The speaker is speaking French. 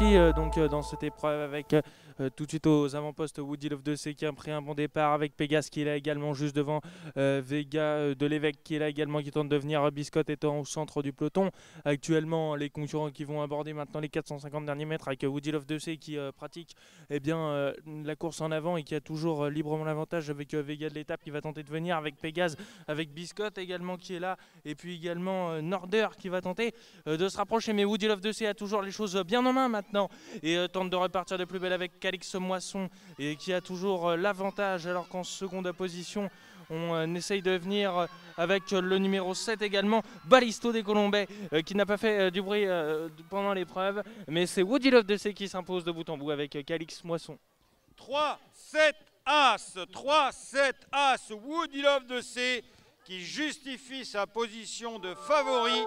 Euh, donc euh, dans cette épreuve avec euh, tout de suite aux avant-postes Woody Love 2 C qui a pris un bon départ avec Pegas qui est là également juste devant Vega de l'évêque qui est là également qui tente de venir Biscotte étant au centre du peloton actuellement les concurrents qui vont aborder maintenant les 450 derniers mètres avec Woody Love 2 C qui pratique eh bien, la course en avant et qui a toujours librement l'avantage avec Vega de l'étape qui va tenter de venir avec Pegas avec Biscotte également qui est là et puis également Norder qui va tenter de se rapprocher mais Woody Love 2 C a toujours les choses bien en main maintenant et euh, tente de repartir de plus belle avec Calix Moisson et qui a toujours euh, l'avantage alors qu'en seconde position on euh, essaye de venir avec le numéro 7 également, Balisto des Colombais, qui n'a pas fait du bruit pendant l'épreuve. Mais c'est Woody Love de C qui s'impose de bout en bout avec Calix Moisson. 3, 7, As. 3, 7, As. Woody Love de C qui justifie sa position de favori.